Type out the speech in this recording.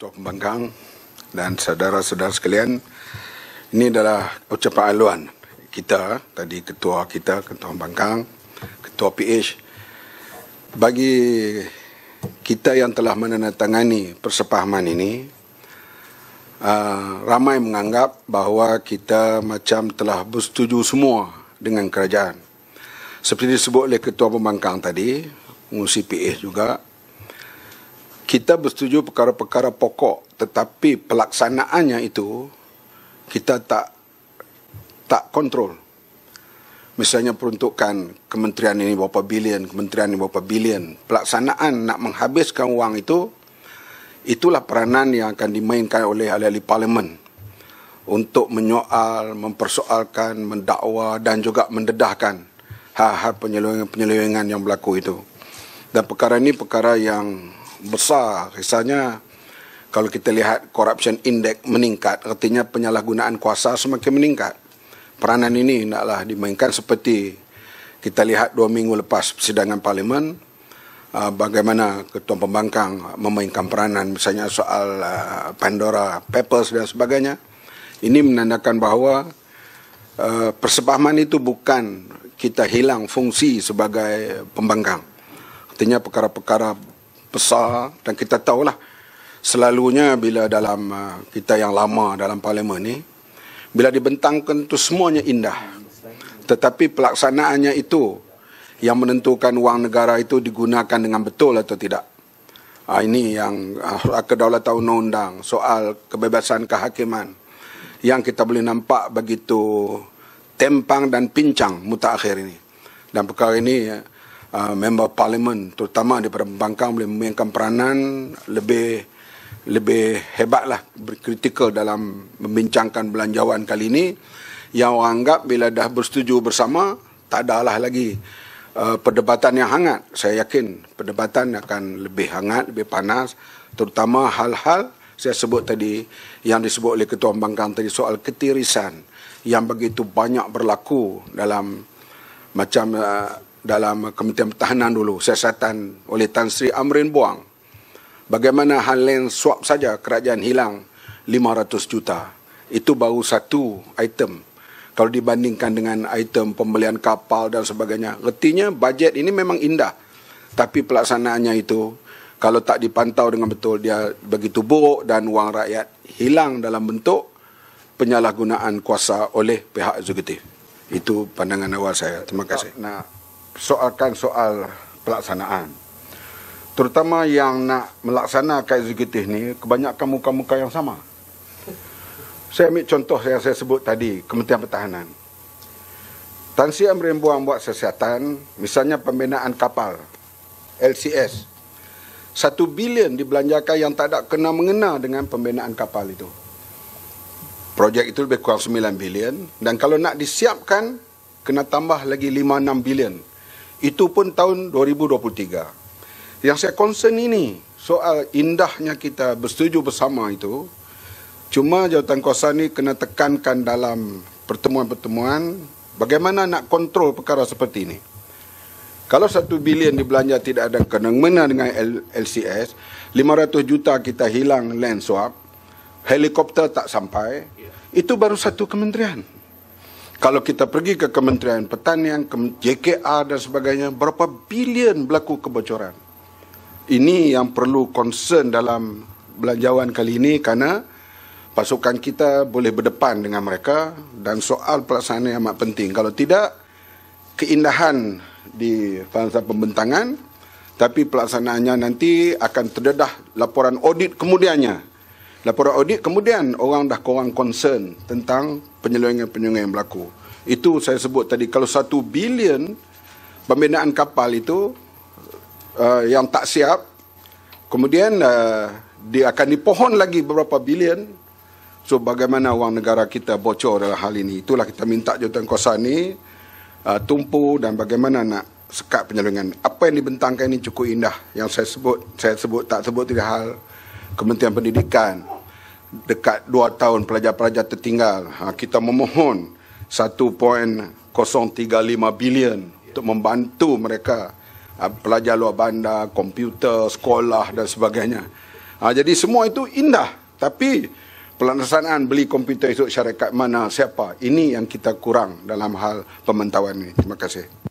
Tuan Pembangkang dan saudara-saudara sekalian, ini adalah ucapan aluan kita tadi ketua kita Ketua Pembangkang, Ketua PH bagi kita yang telah menandatangani persepahaman ini uh, ramai menganggap bahawa kita macam telah bersetuju semua dengan kerajaan. Seperti disebut oleh Ketua Pembangkang tadi, pengurusi PH juga, kita bersetuju perkara-perkara pokok tetapi pelaksanaannya itu kita tak tak kontrol. Misalnya peruntukan kementerian ini berapa bilion, kementerian ini berapa bilion. Pelaksanaan nak menghabiskan wang itu, itulah peranan yang akan dimainkan oleh ahli-ahli parlimen untuk menyoal, mempersoalkan, mendakwa dan juga mendedahkan hal-hal penyelewengan-penyelewengan yang berlaku itu. Dan perkara ini perkara yang besar kisahnya kalau kita lihat corruption index meningkat artinya penyalahgunaan kuasa semakin meningkat peranan ini naklah dimainkan seperti kita lihat dua minggu lepas persidangan parlimen uh, bagaimana ketua pembangkang memainkan peranan misalnya soal uh, Pandora Papers dan sebagainya ini menandakan bahawa uh, persepahaman itu bukan kita hilang fungsi sebagai pembangkang artinya perkara-perkara besar dan kita tahulah selalunya bila dalam uh, kita yang lama dalam parlimen ni bila dibentangkan tu semuanya indah tetapi pelaksanaannya itu yang menentukan wang negara itu digunakan dengan betul atau tidak uh, ini yang uh, kedaulatan undang-undang soal kebebasan kehakiman yang kita boleh nampak begitu tempang dan pincang mutakhir ini dan perkara ini uh, uh, member parlimen terutama daripada Bangkang boleh memainkan peranan lebih lebih hebatlah berkritikal dalam membincangkan belanjawan kali ini yang orang anggap bila dah bersetuju bersama tak ada lah lagi uh, perdebatan yang hangat saya yakin perdebatan akan lebih hangat lebih panas terutama hal-hal saya sebut tadi yang disebut oleh ketua pembangkang tadi soal ketirisan yang begitu banyak berlaku dalam macam uh, dalam Kementerian Pertahanan dulu, siasatan oleh Tan Sri Amrin Buang. Bagaimana hal lain suap saja kerajaan hilang 500 juta. Itu baru satu item. Kalau dibandingkan dengan item pembelian kapal dan sebagainya. Artinya bajet ini memang indah. Tapi pelaksanaannya itu kalau tak dipantau dengan betul dia begitu buruk dan wang rakyat hilang dalam bentuk penyalahgunaan kuasa oleh pihak eksekutif. Itu pandangan awal saya. Terima kasih soalkan soal pelaksanaan. Terutama yang nak melaksanakan eksekutif ni, kebanyakan muka-muka yang sama. Saya ambil contoh yang saya sebut tadi, Kementerian Pertahanan. Tan Sri Amrin Buang buat sesiatan, misalnya pembinaan kapal, LCS. Satu bilion dibelanjakan yang tak ada kena-mengena dengan pembinaan kapal itu. Projek itu lebih kurang 9 bilion dan kalau nak disiapkan kena tambah lagi 5 6 bilion itu pun tahun 2023. Yang saya concern ini soal indahnya kita bersetuju bersama itu. Cuma jawatan kuasa ini kena tekankan dalam pertemuan-pertemuan bagaimana nak kontrol perkara seperti ini. Kalau satu bilion dibelanja tidak ada kena mena dengan LCS, 500 juta kita hilang land swap, helikopter tak sampai, ya. itu baru satu kementerian. Kalau kita pergi ke Kementerian Pertanian, JKA dan sebagainya, berapa bilion berlaku kebocoran? Ini yang perlu concern dalam belanjawan kali ini kerana pasukan kita boleh berdepan dengan mereka dan soal pelaksanaan yang amat penting. Kalau tidak, keindahan di pangsa pembentangan tapi pelaksanaannya nanti akan terdedah laporan audit kemudiannya. Laporan audit kemudian orang dah kurang concern tentang penyelewengan-penyelewengan yang berlaku. Itu saya sebut tadi kalau satu bilion pembinaan kapal itu uh, yang tak siap kemudian uh, dia akan dipohon lagi beberapa bilion so bagaimana wang negara kita bocor dalam hal ini itulah kita minta jawatan kuasa ini uh, eh, tumpu dan bagaimana nak sekat penyelewengan apa yang dibentangkan ini cukup indah yang saya sebut saya sebut tak sebut tiga hal Kementerian Pendidikan dekat dua tahun pelajar-pelajar tertinggal ha, kita memohon 1.035 bilion untuk membantu mereka ha, pelajar luar bandar, komputer, sekolah dan sebagainya. Ha, jadi semua itu indah tapi pelaksanaan beli komputer esok syarikat mana siapa ini yang kita kurang dalam hal pementawan ini. Terima kasih.